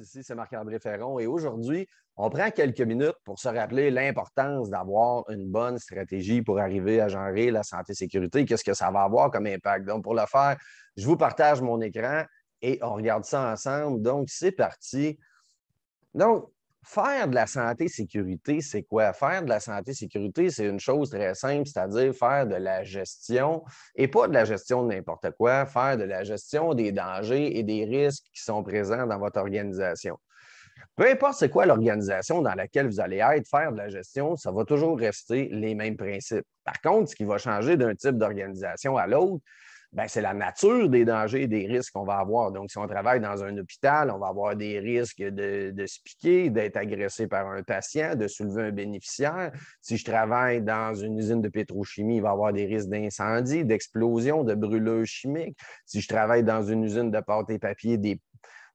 Ici, c'est Marc-André Ferron. Et aujourd'hui, on prend quelques minutes pour se rappeler l'importance d'avoir une bonne stratégie pour arriver à gérer la santé-sécurité. Qu'est-ce que ça va avoir comme impact? Donc, pour le faire, je vous partage mon écran et on regarde ça ensemble. Donc, c'est parti. Donc, Faire de la santé-sécurité, c'est quoi? Faire de la santé-sécurité, c'est une chose très simple, c'est-à-dire faire de la gestion et pas de la gestion de n'importe quoi, faire de la gestion des dangers et des risques qui sont présents dans votre organisation. Peu importe c'est quoi l'organisation dans laquelle vous allez être, faire de la gestion, ça va toujours rester les mêmes principes. Par contre, ce qui va changer d'un type d'organisation à l'autre, ben, c'est la nature des dangers et des risques qu'on va avoir. Donc, si on travaille dans un hôpital, on va avoir des risques de, se piquer, d'être agressé par un patient, de soulever un bénéficiaire. Si je travaille dans une usine de pétrochimie, il va y avoir des risques d'incendie, d'explosion, de brûlures chimiques. Si je travaille dans une usine de pâte et papier, des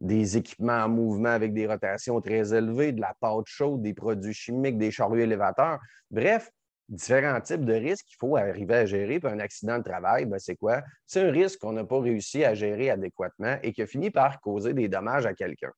des équipements en mouvement avec des rotations très élevées, de la pâte chaude, des produits chimiques, des charrues élévateurs. Bref, différents types de risques qu'il faut arriver à gérer. Puis un accident de travail, ben, c'est quoi? C'est un risque qu'on n'a pas réussi à gérer adéquatement et qui a fini par causer des dommages à quelqu'un.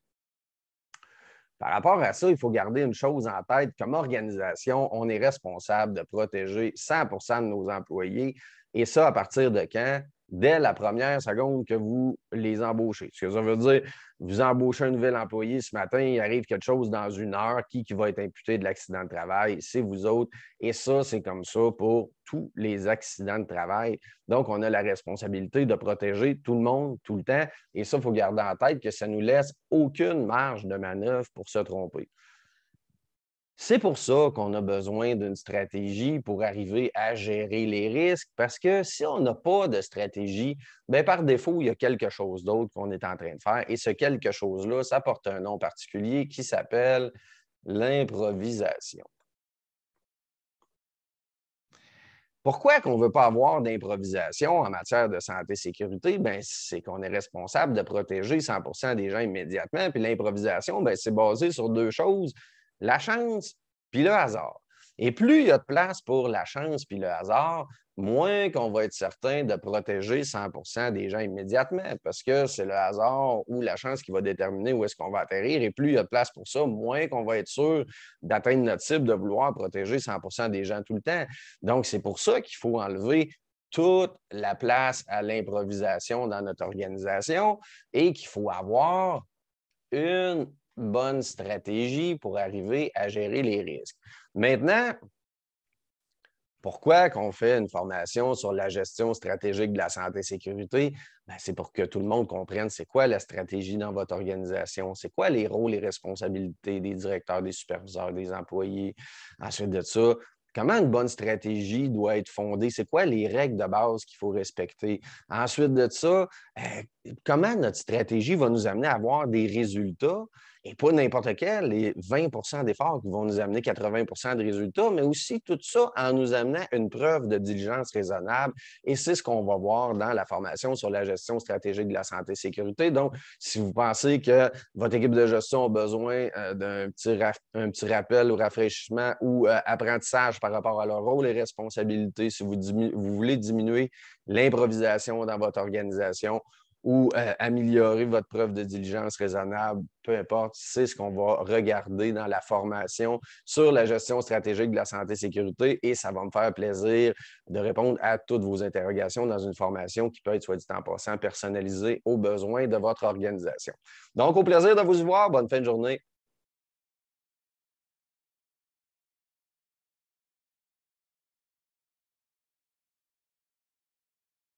Par rapport à ça, il faut garder une chose en tête. Comme organisation, on est responsable de protéger 100 de nos employés. Et ça, à partir de quand? dès la première seconde que vous les embauchez. Ce que ça veut dire, vous embauchez un nouvel employé ce matin, il arrive quelque chose dans une heure, qui, qui va être imputé de l'accident de travail? C'est vous autres. Et ça, c'est comme ça pour tous les accidents de travail. Donc, on a la responsabilité de protéger tout le monde tout le temps. Et ça, il faut garder en tête que ça ne nous laisse aucune marge de manœuvre pour se tromper. C'est pour ça qu'on a besoin d'une stratégie pour arriver à gérer les risques, parce que si on n'a pas de stratégie, ben, par défaut, il y a quelque chose d'autre qu'on est en train de faire. Et ce quelque chose-là, ça porte un nom particulier qui s'appelle l'improvisation. Pourquoi qu'on ne veut pas avoir d'improvisation en matière de santé-sécurité? et ben, c'est qu'on est responsable de protéger 100 des gens immédiatement. Puis l'improvisation, bien, c'est basé sur deux choses la chance puis le hasard. Et plus il y a de place pour la chance puis le hasard, moins qu'on va être certain de protéger 100 des gens immédiatement parce que c'est le hasard ou la chance qui va déterminer où est-ce qu'on va atterrir. Et plus il y a de place pour ça, moins qu'on va être sûr d'atteindre notre cible de vouloir protéger 100 des gens tout le temps. Donc, c'est pour ça qu'il faut enlever toute la place à l'improvisation dans notre organisation et qu'il faut avoir une bonne stratégie pour arriver à gérer les risques. Maintenant, pourquoi qu'on fait une formation sur la gestion stratégique de la santé et sécurité? Ben, c'est pour que tout le monde comprenne c'est quoi la stratégie dans votre organisation, c'est quoi les rôles et responsabilités des directeurs, des superviseurs, des employés. Ensuite de ça, Comment une bonne stratégie doit être fondée? C'est quoi les règles de base qu'il faut respecter? Ensuite de ça, euh, comment notre stratégie va nous amener à avoir des résultats? Et pas n'importe quel, les 20 d'efforts qui vont nous amener 80 de résultats, mais aussi tout ça en nous amenant une preuve de diligence raisonnable. Et c'est ce qu'on va voir dans la formation sur la gestion stratégique de la santé et sécurité. Donc, si vous pensez que votre équipe de gestion a besoin euh, d'un petit, petit rappel ou rafraîchissement ou euh, apprentissage par rapport à leur rôle et responsabilités, si vous, voulez diminuer l'improvisation dans votre organisation ou euh, améliorer votre preuve de diligence raisonnable, peu importe, c'est ce qu'on va regarder dans la formation sur la gestion stratégique de la santé-sécurité et et ça va me faire plaisir de répondre à toutes vos interrogations dans une formation qui peut être, soit dit en passant, personnalisée aux besoins de votre organisation. Donc, au plaisir de vous voir. Bonne fin de journée.